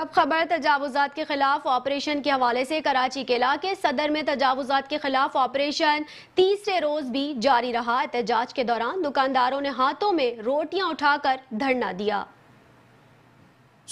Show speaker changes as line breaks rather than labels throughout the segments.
अब खबर तजावजात के खिलाफ ऑपरेशन के हवाले से कराची के इलाके सदर में तजावजात के खिलाफ ऑपरेशन तीसरे रोज भी जारी रहा एहतजाज के दौरान दुकानदारों ने हाथों में रोटियां उठाकर धरना दिया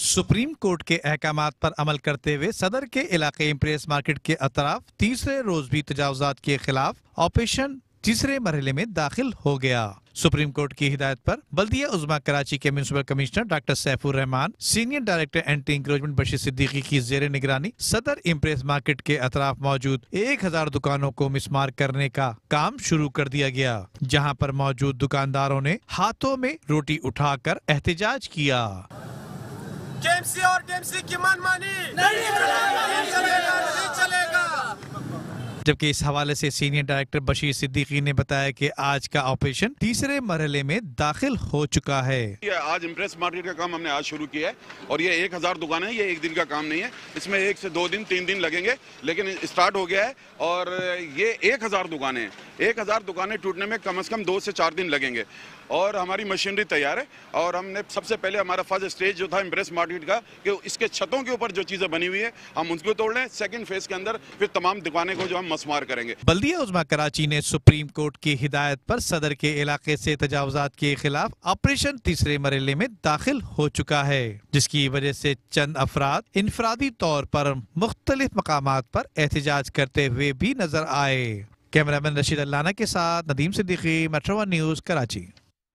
सुप्रीम कोर्ट के अहकाम पर अमल करते हुए सदर के इलाके इम्प्रेस मार्केट के अतराफ तीसरे रोज भी तजावजात के खिलाफ ऑपरेशन तीसरे मरहले में दाखिल हो गया सुप्रीम कोर्ट की हिदायत पर बल्दिया उजमा कराची के municipal commissioner doctor Saifur Rahman senior director anti encroachment Bashir Siddiqui की जेर निगरानी सदर इम्प्रेस मार्केट के अतराफ मौजूद एक हजार दुकानों को मिसमार करने का काम शुरू कर दिया गया जहां पर मौजूद दुकानदारों ने हाथों में रोटी उठा कर एहतजाज किया
की
जबकि इस हवाले से सीनियर डायरेक्टर बशीर सिद्दीकी ने बताया कि आज का ऑपरेशन तीसरे मरहले में दाखिल हो चुका है
आज इम्प्रेस मार्केट का काम हमने आज शुरू किया है और ये एक हजार दुकान है ये एक दिन का काम नहीं है इसमें एक से दो दिन तीन दिन लगेंगे लेकिन स्टार्ट हो गया है और ये एक हजार दुकानें एक हजार दुकानें टूटने में कम से कम दो से चार दिन लगेंगे और हमारी मशीनरी तैयार है और हमने सबसे पहले हमारा फर्स्ट स्टेज जो था इम्प्रेस मार्केट का कि इसके छतों के ऊपर जो चीज़ें बनी हुई है हम उनको तोड़ लें सेकेंड फेज के अंदर फिर तमाम दुकानें को जो हम मसमार करेंगे
बल्दिया उजमा कराची ने सुप्रीम कोर्ट की हिदायत पर सदर के इलाके से तजावजात के खिलाफ ऑपरेशन तीसरे मरले में दाखिल हो चुका है जिसकी वजह से चंद अफराद इनफरादी तौर पर मुख्तलिफ मकाम पर एहतजाज करते हुए भी नजर आए कैमरामैन रशीद अल्लाना के साथ नदीम सिद्दीकी मेट्रोवा न्यूज़ कराची